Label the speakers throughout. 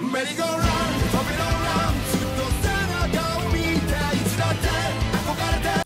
Speaker 1: merry go run.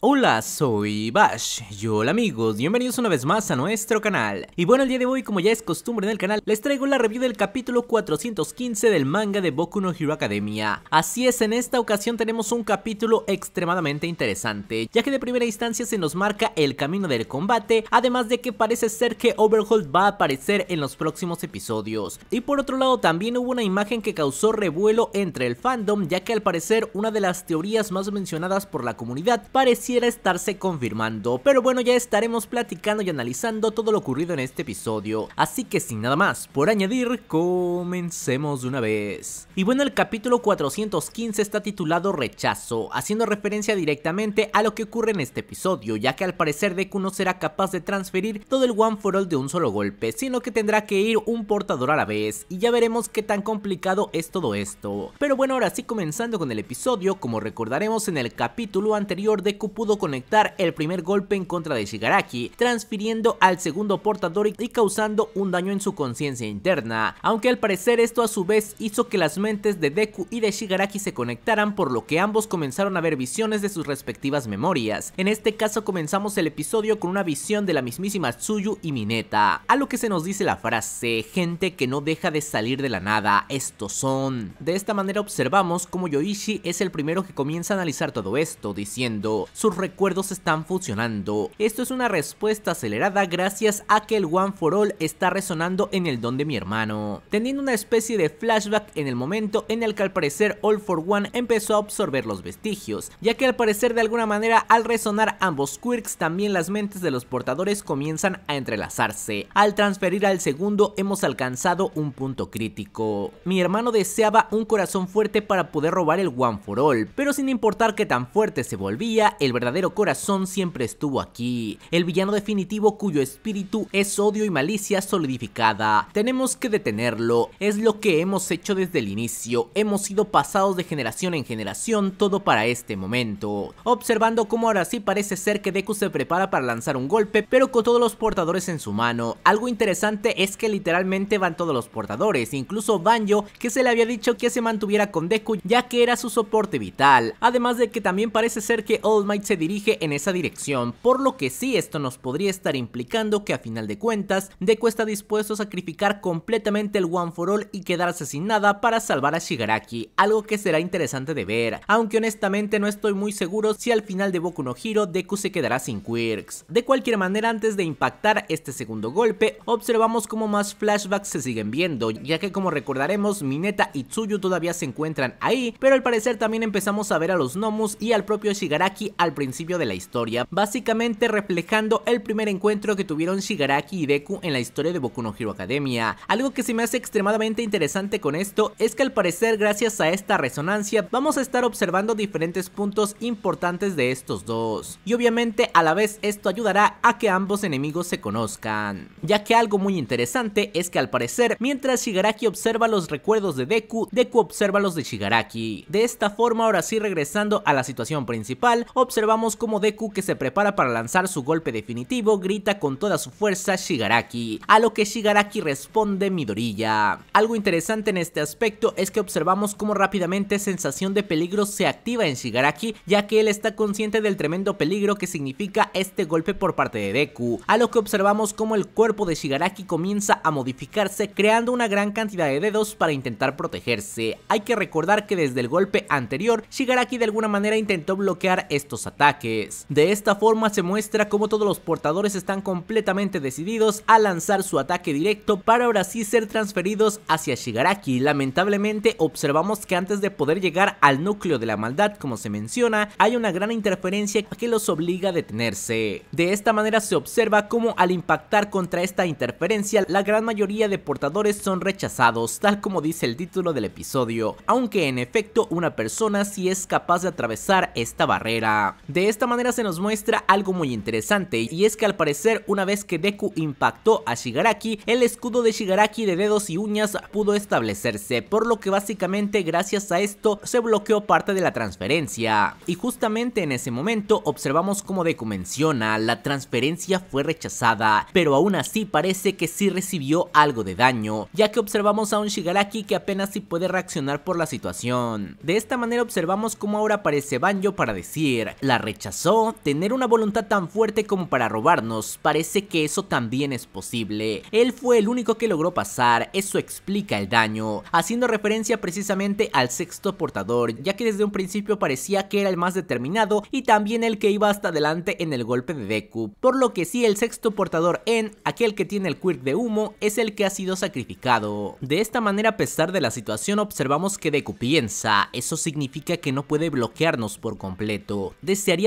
Speaker 2: Hola, soy Bash y hola amigos, bienvenidos una vez más a nuestro canal Y bueno, el día de hoy, como ya es costumbre en el canal, les traigo la review del capítulo 415 del manga de Boku no Hero Academia Así es, en esta ocasión tenemos un capítulo extremadamente interesante Ya que de primera instancia se nos marca el camino del combate Además de que parece ser que Overhaul va a aparecer en los próximos episodios Y por otro lado también hubo una imagen que causó revuelo entre el fandom Ya que al parecer una de las teorías más mencionadas por la comunidad parecía estarse confirmando, pero bueno ya estaremos platicando y analizando todo lo ocurrido en este episodio, así que sin nada más por añadir, comencemos de una vez. Y bueno el capítulo 415 está titulado Rechazo, haciendo referencia directamente a lo que ocurre en este episodio, ya que al parecer Deku no será capaz de transferir todo el One for All de un solo golpe, sino que tendrá que ir un portador a la vez, y ya veremos qué tan complicado es todo esto. Pero bueno ahora sí comenzando con el episodio, como recordaremos en el capítulo anterior de Deku pudo conectar el primer golpe en contra de Shigaraki, transfiriendo al segundo portador y causando un daño en su conciencia interna, aunque al parecer esto a su vez hizo que las mentes de Deku y de Shigaraki se conectaran por lo que ambos comenzaron a ver visiones de sus respectivas memorias. En este caso comenzamos el episodio con una visión de la mismísima Tsuyu y Mineta, a lo que se nos dice la frase, gente que no deja de salir de la nada, estos son. De esta manera observamos como Yoichi es el primero que comienza a analizar todo esto, diciendo, su recuerdos están funcionando. Esto es una respuesta acelerada gracias a que el One for All está resonando en el don de mi hermano, teniendo una especie de flashback en el momento en el que al parecer All for One empezó a absorber los vestigios, ya que al parecer de alguna manera al resonar ambos quirks también las mentes de los portadores comienzan a entrelazarse. Al transferir al segundo hemos alcanzado un punto crítico. Mi hermano deseaba un corazón fuerte para poder robar el One for All, pero sin importar que tan fuerte se volvía, el verdadero corazón siempre estuvo aquí, el villano definitivo cuyo espíritu es odio y malicia solidificada. Tenemos que detenerlo, es lo que hemos hecho desde el inicio, hemos sido pasados de generación en generación todo para este momento. Observando cómo ahora sí parece ser que Deku se prepara para lanzar un golpe, pero con todos los portadores en su mano. Algo interesante es que literalmente van todos los portadores, incluso Banjo, que se le había dicho que se mantuviera con Deku ya que era su soporte vital. Además de que también parece ser que All Might se dirige en esa dirección, por lo que sí esto nos podría estar implicando que a final de cuentas, Deku está dispuesto a sacrificar completamente el One for All y quedarse sin nada para salvar a Shigaraki, algo que será interesante de ver, aunque honestamente no estoy muy seguro si al final de Boku no Hiro Deku se quedará sin Quirks. De cualquier manera, antes de impactar este segundo golpe, observamos cómo más flashbacks se siguen viendo, ya que como recordaremos, Mineta y Tsuyu todavía se encuentran ahí, pero al parecer también empezamos a ver a los Nomus y al propio Shigaraki al principio de la historia, básicamente reflejando el primer encuentro que tuvieron Shigaraki y Deku en la historia de Boku no Hero Academia. Algo que se me hace extremadamente interesante con esto es que al parecer gracias a esta resonancia vamos a estar observando diferentes puntos importantes de estos dos. Y obviamente a la vez esto ayudará a que ambos enemigos se conozcan. Ya que algo muy interesante es que al parecer mientras Shigaraki observa los recuerdos de Deku, Deku observa los de Shigaraki. De esta forma ahora sí regresando a la situación principal, observa observamos como Deku que se prepara para lanzar su golpe definitivo grita con toda su fuerza Shigaraki, a lo que Shigaraki responde Midoriya. Algo interesante en este aspecto es que observamos cómo rápidamente sensación de peligro se activa en Shigaraki ya que él está consciente del tremendo peligro que significa este golpe por parte de Deku, a lo que observamos cómo el cuerpo de Shigaraki comienza a modificarse creando una gran cantidad de dedos para intentar protegerse. Hay que recordar que desde el golpe anterior Shigaraki de alguna manera intentó bloquear estos ataques ataques. De esta forma se muestra cómo todos los portadores están completamente decididos a lanzar su ataque directo para ahora sí ser transferidos hacia Shigaraki. Lamentablemente observamos que antes de poder llegar al núcleo de la maldad como se menciona, hay una gran interferencia que los obliga a detenerse. De esta manera se observa cómo al impactar contra esta interferencia, la gran mayoría de portadores son rechazados, tal como dice el título del episodio, aunque en efecto una persona sí es capaz de atravesar esta barrera. De esta manera se nos muestra algo muy interesante y es que al parecer una vez que Deku impactó a Shigaraki, el escudo de Shigaraki de dedos y uñas pudo establecerse, por lo que básicamente gracias a esto se bloqueó parte de la transferencia. Y justamente en ese momento observamos como Deku menciona, la transferencia fue rechazada, pero aún así parece que sí recibió algo de daño, ya que observamos a un Shigaraki que apenas si sí puede reaccionar por la situación. De esta manera observamos cómo ahora aparece Banjo para decir, la rechazó, tener una voluntad tan fuerte como para robarnos, parece que eso también es posible. Él fue el único que logró pasar, eso explica el daño, haciendo referencia precisamente al sexto portador, ya que desde un principio parecía que era el más determinado y también el que iba hasta adelante en el golpe de Deku, por lo que sí el sexto portador en, aquel que tiene el quirk de humo, es el que ha sido sacrificado. De esta manera a pesar de la situación observamos que Deku piensa, eso significa que no puede bloquearnos por completo,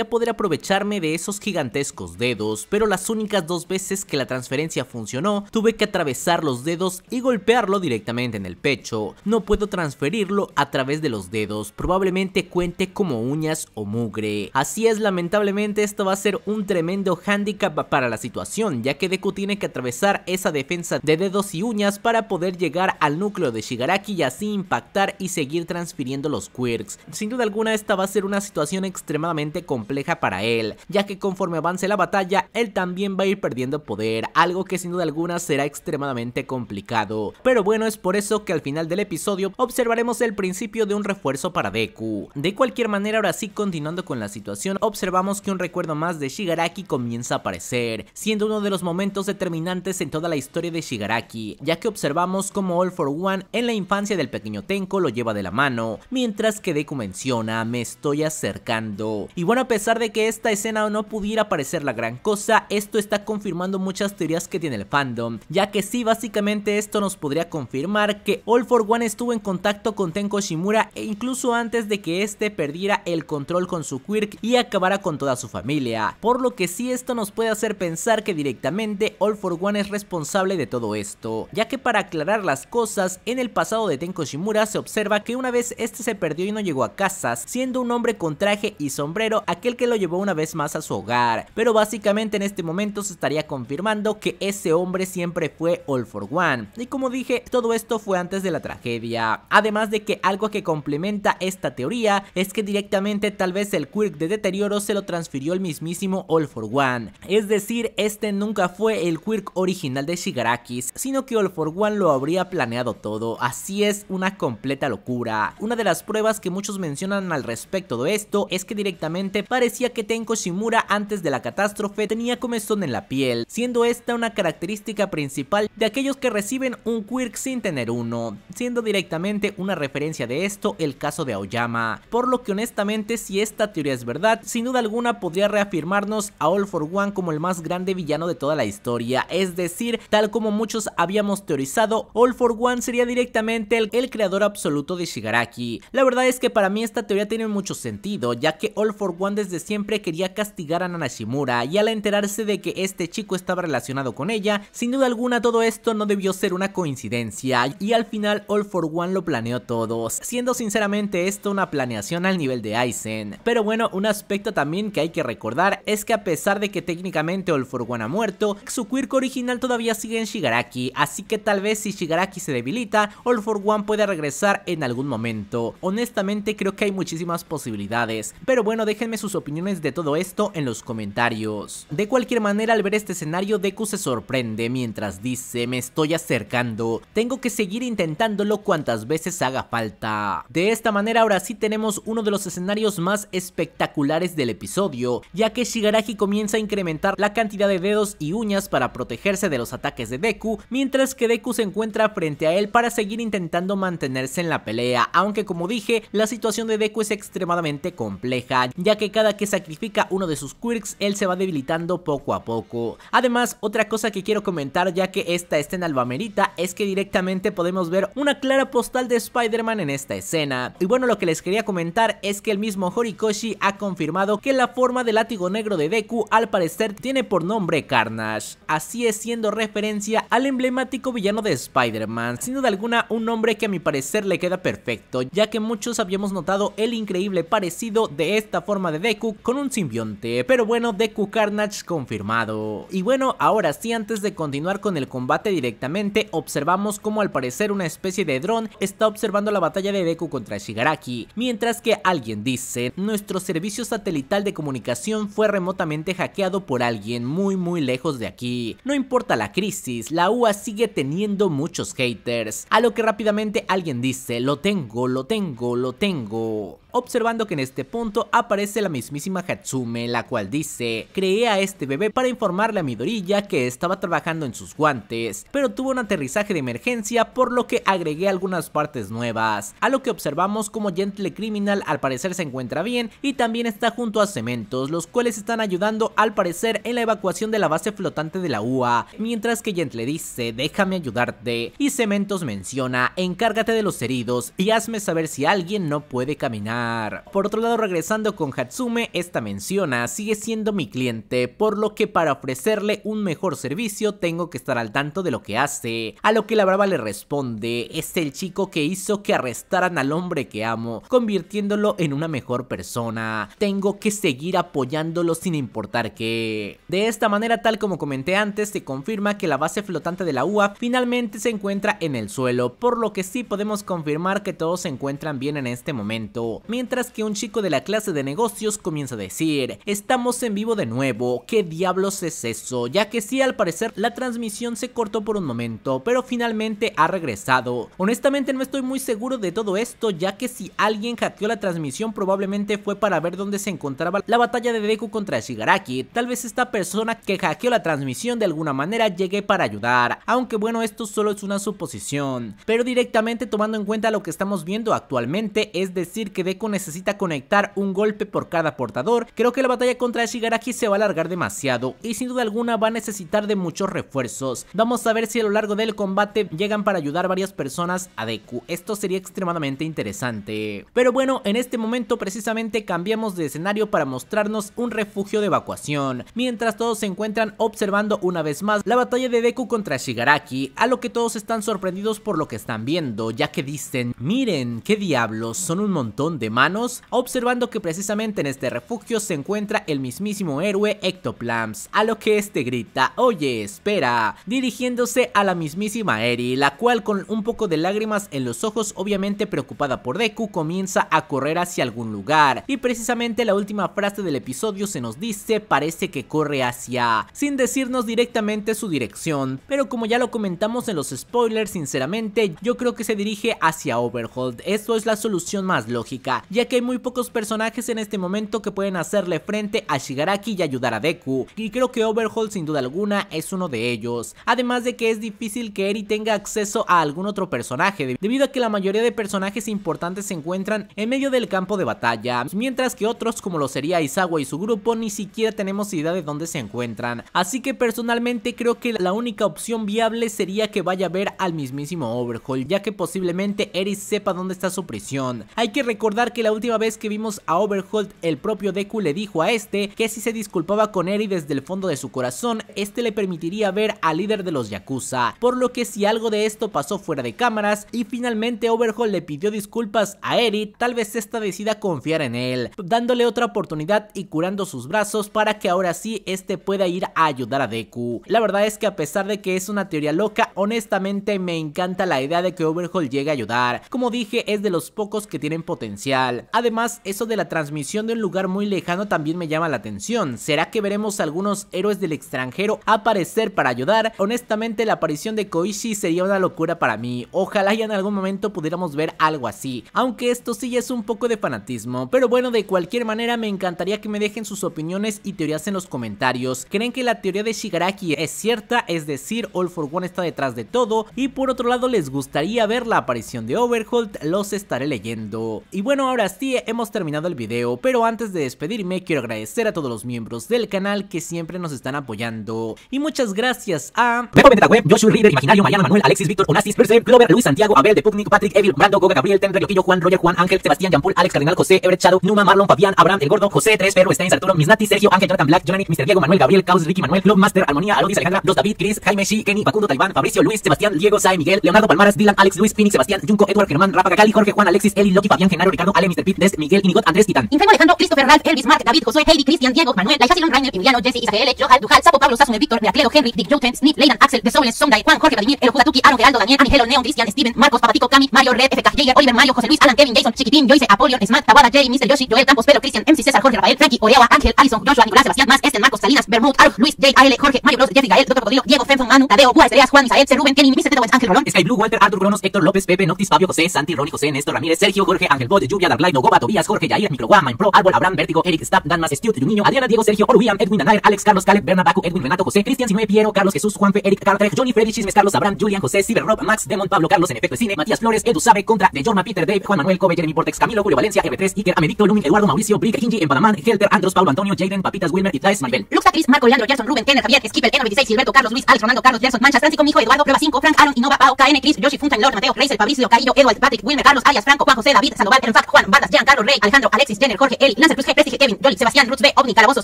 Speaker 2: poder aprovecharme de esos gigantescos dedos, pero las únicas dos veces que la transferencia funcionó, tuve que atravesar los dedos y golpearlo directamente en el pecho. No puedo transferirlo a través de los dedos, probablemente cuente como uñas o mugre. Así es, lamentablemente esto va a ser un tremendo handicap para la situación, ya que Deku tiene que atravesar esa defensa de dedos y uñas para poder llegar al núcleo de Shigaraki y así impactar y seguir transfiriendo los quirks. Sin duda alguna esta va a ser una situación extremadamente compleja para él, ya que conforme avance la batalla, él también va a ir perdiendo poder, algo que sin duda alguna será extremadamente complicado. Pero bueno, es por eso que al final del episodio observaremos el principio de un refuerzo para Deku. De cualquier manera, ahora sí, continuando con la situación, observamos que un recuerdo más de Shigaraki comienza a aparecer, siendo uno de los momentos determinantes en toda la historia de Shigaraki, ya que observamos como All for One en la infancia del pequeño Tenko lo lleva de la mano, mientras que Deku menciona, me estoy acercando. Bueno, a pesar de que esta escena no pudiera parecer la gran cosa, esto está confirmando muchas teorías que tiene el fandom, ya que sí, básicamente esto nos podría confirmar que All For One estuvo en contacto con Tenko Shimura e incluso antes de que este perdiera el control con su quirk y acabara con toda su familia, por lo que sí esto nos puede hacer pensar que directamente All For One es responsable de todo esto, ya que para aclarar las cosas, en el pasado de Tenko Shimura se observa que una vez este se perdió y no llegó a casas, siendo un hombre con traje y sombrero aquel que lo llevó una vez más a su hogar, pero básicamente en este momento se estaría confirmando que ese hombre siempre fue All for One, y como dije, todo esto fue antes de la tragedia, además de que algo que complementa esta teoría es que directamente tal vez el quirk de deterioro se lo transfirió el mismísimo All for One, es decir, este nunca fue el quirk original de Shigarakis, sino que All for One lo habría planeado todo, así es una completa locura. Una de las pruebas que muchos mencionan al respecto de esto es que directamente parecía que Tenko Shimura antes de la catástrofe tenía comezón en la piel, siendo esta una característica principal de aquellos que reciben un quirk sin tener uno, siendo directamente una referencia de esto el caso de Aoyama, por lo que honestamente si esta teoría es verdad, sin duda alguna podría reafirmarnos a All for One como el más grande villano de toda la historia, es decir, tal como muchos habíamos teorizado, All for One sería directamente el, el creador absoluto de Shigaraki. La verdad es que para mí esta teoría tiene mucho sentido, ya que All for One desde siempre quería castigar a Nanashimura y al enterarse de que este chico estaba relacionado con ella, sin duda alguna todo esto no debió ser una coincidencia y al final All for One lo planeó todo, siendo sinceramente esto una planeación al nivel de Aizen. Pero bueno, un aspecto también que hay que recordar es que a pesar de que técnicamente All for One ha muerto, su quirk original todavía sigue en Shigaraki, así que tal vez si Shigaraki se debilita, All for One puede regresar en algún momento. Honestamente creo que hay muchísimas posibilidades, pero bueno déjenme sus opiniones de todo esto en los comentarios. De cualquier manera al ver este escenario Deku se sorprende mientras dice me estoy acercando, tengo que seguir intentándolo cuantas veces haga falta. De esta manera ahora sí tenemos uno de los escenarios más espectaculares del episodio, ya que Shigaraki comienza a incrementar la cantidad de dedos y uñas para protegerse de los ataques de Deku, mientras que Deku se encuentra frente a él para seguir intentando mantenerse en la pelea, aunque como dije, la situación de Deku es extremadamente compleja, ya que que cada que sacrifica uno de sus quirks, él se va debilitando poco a poco. Además, otra cosa que quiero comentar ya que esta escena albamerita es que directamente podemos ver una clara postal de Spider-Man en esta escena. Y bueno, lo que les quería comentar es que el mismo Horikoshi ha confirmado que la forma del látigo negro de Deku al parecer tiene por nombre Carnage. Así es siendo referencia al emblemático villano de Spider-Man, sin duda alguna un nombre que a mi parecer le queda perfecto, ya que muchos habíamos notado el increíble parecido de esta forma de Deku con un simbionte, pero bueno, Deku Carnage confirmado. Y bueno, ahora sí, antes de continuar con el combate directamente, observamos como al parecer una especie de dron está observando la batalla de Deku contra Shigaraki, mientras que alguien dice, nuestro servicio satelital de comunicación fue remotamente hackeado por alguien muy muy lejos de aquí. No importa la crisis, la UA sigue teniendo muchos haters, a lo que rápidamente alguien dice, lo tengo, lo tengo, lo tengo observando que en este punto aparece la mismísima Hatsume, la cual dice, creé a este bebé para informarle a Midorilla que estaba trabajando en sus guantes, pero tuvo un aterrizaje de emergencia por lo que agregué algunas partes nuevas, a lo que observamos como Gentle Criminal al parecer se encuentra bien y también está junto a Cementos, los cuales están ayudando al parecer en la evacuación de la base flotante de la UA, mientras que Gentle dice, déjame ayudarte, y Cementos menciona, encárgate de los heridos y hazme saber si alguien no puede caminar. Por otro lado, regresando con Hatsume, esta menciona, sigue siendo mi cliente, por lo que para ofrecerle un mejor servicio tengo que estar al tanto de lo que hace. A lo que la brava le responde, es el chico que hizo que arrestaran al hombre que amo, convirtiéndolo en una mejor persona. Tengo que seguir apoyándolo sin importar qué. De esta manera, tal como comenté antes, se confirma que la base flotante de la UA finalmente se encuentra en el suelo, por lo que sí podemos confirmar que todos se encuentran bien en este momento mientras que un chico de la clase de negocios comienza a decir, estamos en vivo de nuevo, ¿qué diablos es eso? Ya que sí, al parecer la transmisión se cortó por un momento, pero finalmente ha regresado. Honestamente no estoy muy seguro de todo esto, ya que si alguien hackeó la transmisión probablemente fue para ver dónde se encontraba la batalla de Deku contra Shigaraki, tal vez esta persona que hackeó la transmisión de alguna manera llegue para ayudar, aunque bueno esto solo es una suposición, pero directamente tomando en cuenta lo que estamos viendo actualmente, es decir que Deku necesita conectar un golpe por cada portador, creo que la batalla contra Shigaraki se va a alargar demasiado y sin duda alguna va a necesitar de muchos refuerzos. Vamos a ver si a lo largo del combate llegan para ayudar varias personas a Deku, esto sería extremadamente interesante. Pero bueno, en este momento precisamente cambiamos de escenario para mostrarnos un refugio de evacuación, mientras todos se encuentran observando una vez más la batalla de Deku contra Shigaraki, a lo que todos están sorprendidos por lo que están viendo, ya que dicen, miren, qué diablos, son un montón de de manos, observando que precisamente en este refugio se encuentra el mismísimo héroe Ectoplams, a lo que este grita, oye, espera, dirigiéndose a la mismísima Eri, la cual con un poco de lágrimas en los ojos, obviamente preocupada por Deku, comienza a correr hacia algún lugar, y precisamente la última frase del episodio se nos dice, parece que corre hacia, sin decirnos directamente su dirección, pero como ya lo comentamos en los spoilers, sinceramente, yo creo que se dirige hacia Overhold, esto es la solución más lógica, ya que hay muy pocos personajes en este momento que pueden hacerle frente a Shigaraki y ayudar a Deku, y creo que Overhaul sin duda alguna es uno de ellos, además de que es difícil que Eri tenga acceso a algún otro personaje, debido a que la mayoría de personajes importantes se encuentran en medio del campo de batalla, mientras que otros como lo sería Isawa y su grupo ni siquiera tenemos idea de dónde se encuentran, así que personalmente creo que la única opción viable sería que vaya a ver al mismísimo Overhaul, ya que posiblemente Eri sepa dónde está su prisión. Hay que recordar que la última vez que vimos a Overhaul el propio Deku le dijo a este que si se disculpaba con Eri desde el fondo de su corazón, este le permitiría ver al líder de los Yakuza, por lo que si algo de esto pasó fuera de cámaras y finalmente Overhaul le pidió disculpas a Eri, tal vez esta decida confiar en él, dándole otra oportunidad y curando sus brazos para que ahora sí este pueda ir a ayudar a Deku. La verdad es que a pesar de que es una teoría loca, honestamente me encanta la idea de que Overhaul llegue a ayudar, como dije es de los pocos que tienen potencial Además, eso de la transmisión de un lugar muy lejano también me llama la atención. ¿Será que veremos algunos héroes del extranjero aparecer para ayudar? Honestamente, la aparición de Koichi sería una locura para mí. Ojalá ya en algún momento pudiéramos ver algo así. Aunque esto sí es un poco de fanatismo. Pero bueno, de cualquier manera me encantaría que me dejen sus opiniones y teorías en los comentarios. ¿Creen que la teoría de Shigaraki es cierta? Es decir, All for One está detrás de todo. Y por otro lado, ¿les gustaría ver la aparición de Overhold? Los estaré leyendo. Y bueno, bueno, ahora sí, hemos terminado el video, pero antes de despedirme quiero agradecer a todos los miembros del canal que siempre nos están apoyando. Y muchas gracias a... Web,
Speaker 3: Joshua River, Imaginario, Mariana Manuel, Alexis, Víctor, Onassis, Perse Clover, Luis, Santiago, Abel, De Pugnic, Patrick, Evil, Brando, Goga, Gabriel, Ten, Yoquillo, Juan, Roger, Juan, Ángel, Sebastián, jean Alex, Cardinal José, Everett, Shadow, Numa, Marlon, Fabián, Abraham, El Gordo, José, Tres, Perro, Stein, Arturo, Misnati, Sergio, Ángel, Jonathan, Black, Jonani, Mr. Diego, Manuel, Gabriel, Caos, Ricky, Manuel, Master, Armonía, Alodis, Alejandra, Dos, David, Chris, Jaime, Shi, Kenny, Facundo, Talibán, Fabricio, Luis, Sebastián, Diego, Sae, Miguel, Leonardo, Palmaras, Dylan, Alex, Luis, Phoenix, Sebastián, Junco, Edward, Germán, Rafa, Cali, Jorge, Juan, Alexis, Eli, Loki, Fabián, Genaro, Ricardo, Ale, Mr. Pete, Des, Miguel, Inigot, Andrés, Titán.
Speaker 1: Infemo, Alejandro, Christopher, Ralph, Elvis, Mark, David, Josué, Heidi, Cristian, Diego, Manuel, Laisha, Silon, Rainer, Emiliano, Jesse, Isael, Johal, Duhal, Sapo, Pablo, Sasune, Víctor, Miracledo, Henry, Dick, Joten, Snip, Leidan, Axel, The Souls, Sonday, Juan, Jorge, Vladimir, El Judatuki, Aaron, Geraldo, Daniel, Angelo, Neon, Cristian, Steven, Marcos, Papatico, Cami, Mario, Red, FK, Jager, Oliver, Mario, José Luis, Alan, Kevin, Jason, Chiquitín, Joyce, Apolion, Smack, Tawada, Jerry, Mr. Yoshi, Joel, Campos, Pedro, Cristian, MC, César, Jorge, Rafael, Frankie, Oreawa, Ángel, Alison, Joshua, Nicolás, Sebastián, Más, Esten, Marcos, Salinas, Bermud, Aruf, Luis, J, AL, Jorge, Mario Bros, Jeffrey, Gael, Doctor Codillo, Diego, Fenfon, Manu, Tadeo, Juárez, Ereas, Juan, Misael, Rubén, Kenny, Mr. Ángel
Speaker 3: Rolón, Sky Blue, Walter, Arthur Cronos, Héctor López, Pepe, Noctis, Fabio, José, Santi, Ronnie, José, Néstor Ramírez, Sergio, Jorge, Ángel, Bode, Rugia, Darklight, Nogoba, Tobías, Jorge, Jair, Microguama Pro, Árbol, Abraham, Vértigo, Eric, Stab Dan, Más, Stewart, Niño, Adriana, Diego, Sergio, Orubian, Edwin, Anair, Alex, Carlos, Caleb, Berna, Edwin, Renato, José, Cristian, Sinue, Piero, Carlos, Jesús, Juanfe, Eric, Carter, Johnny, Freddy, Chismes, Carlos, Abraham, Julian, José, Ciber, Rob, Max, Demon, Pablo, Carlos, en efecto, cine, Matías Flores, Edu Sabe, contra, De Jorma, Peter, Dave, Juan Manuel, Cove, Jeremy, Camilo, Julio, Valencia, R3, Iker, Amedicto, Lumin, Eduardo, Mauricio, Brick, Hinji, Empadaman, Helter, Andros, Paulo, Antonio, Jaden, Papitas, Wilmer y Thais, Maribel.
Speaker 1: Luxa, Cris, Marco, Leandro, Gerson, Rubén, Kenner, Javier, Skipper, Eno, 26, Gilberto, Carlos, Luis, Alex, Ronaldo, Carlos, Gerson, Manchas, Francisco, Mijo, Eduardo, Prueba 5, Frank, Aaron, Innova, Pao, KN, Chris, Yoshi, Funtan, Lord, Mateo, Grace, Fabricio, Carillo, Edward, Patrick, Wilmer, Carlos, Arias, Franco, Juan José, David, Sandoval, Enfac, Juan, Vargas, Giancarlo, Rey, Alejandro, Alexis, Jenner, Jorge, Eli, Lancer Cruz, G, Prestige, Kevin, Jolly, Sebastián, Roots, B, Ovni, Calabozos,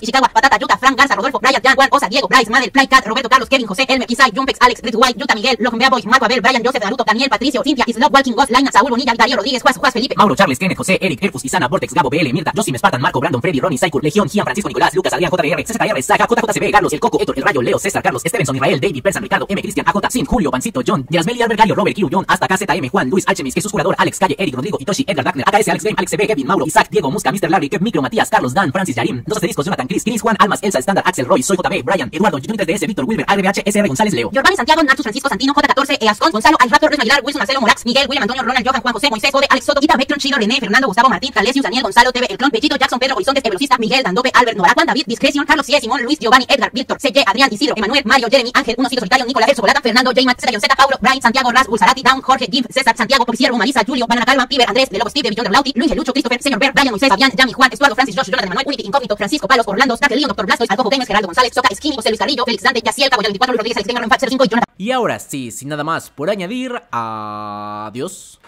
Speaker 1: Ishikawa, Patata, Yuta, Frank, Garza, Rodolfo, Brian, Jan, Juan, Osa, Diego, Bryce, Madel, Playcat, Roberto, Carlos, Kevin, José, Elmer, Isai, Jumpex, Alex, Ritz, White, Yuta, Miguel, Lojumbea Boys, Marco, Abel, Brian, Joseph, Naruto, Daniel, Patricio, Cintia, Islop, Walking, Ghost, Laina, Saúl, Bonilla, Darío, Rodríguez, Juan, Juan, Felipe, Mauro,
Speaker 3: Charles, Kenneth, José, Eric, Erfus, Isana, Vortex, Gabo, BL, Mirta, Josim, Spartan, Marco, Brandon, Freddy, Ronnie, Saikur, Legión, Gian, Francisco, Nicolás, Lucas, Adrián, JR, CSKR, Saga, JJCB, Carlos, El Coco, Héctor, El Rayo, Leo, César, Carlos, Stevenson, Israel, David, Persan, Ricardo, M, Cristian, AJ, Sin, Julio, Pancito, John, Yasmeli, Albert, Gallo, Robert, Q, John, hasta KZM, Juan, Luis, H, Jesús, Jurador, Alex, Calle, Eric, Rodrigo, Itoshi, Edgar, Wagner, AKS, Alex Ben, Alex Kevin, Mauro, Isaac, Diego, Musca, Mr. Larry, Kev, Micro, Matías, Carlos, Dan, Francis, Yarim, dos discos, Jonathan, Chris, Chris, Juan, Almas, Elsa, standard, Axel, Roy, Soy, JB, Brian, Eduardo, Junior, DS, Víctor, Wilber, RBH, SR, González, Leo.
Speaker 1: Giovanni, Santiago, Nacho, Francisco, Santino, J14, Eascon, Gonzalo, Alraptor, Luis Aguilar, Wilson, Marcelo, Morax, Miguel, William, Antonio, Ronald, Johan, Juan, José, Moisés, Ode, Alex Soto, Quita, Vectron, Chino, René, Fernando, Gustavo, Martín, Calesius, Daniel, Gonzalo, TV, El Clon, Pechito, Jackson, Pedro, Horizontes, Velocista, Miguel, Dandope, Albert, Nora, Juan, David, Discreción, Carlos, Cies, Simón, Luis, Giovanni, Edgar, Víctor, CJ, Adrián, Isidro, Emanuel, Mario, Jeremy, Ángel, Uno, Cito, Solitario, Nicolás, Sobolata, Fernando, J. Matt, Z, Paulo, Brian, Santiago, Ras, Bulsarati, Down, Jorge, Jim, César, Santiago, Policiero, Marisa, Julio, Banana Calma, Piber, Andrés, de Lobo, Steve, de Auti, Luis, Lucho, Christopher, Señor Ver, Brian, Moisés, Fabián, Yami, Juan, Estuardo, Francis, Josh, Jonathan, Manuel, Unity, Incógnito, Francisco, Palos, Orlando, Oscar, León, Doctor Blastois, Alcojo Games, Geraldo González, Soca, Skinny, José Luis Carrillo, Félix Dante, Yaciel, Cabo, 24, Luis Rodríguez, Alex Tenga, 05 y Jonathan. Y
Speaker 2: ahora sí, sin nada más por añadir, adiós.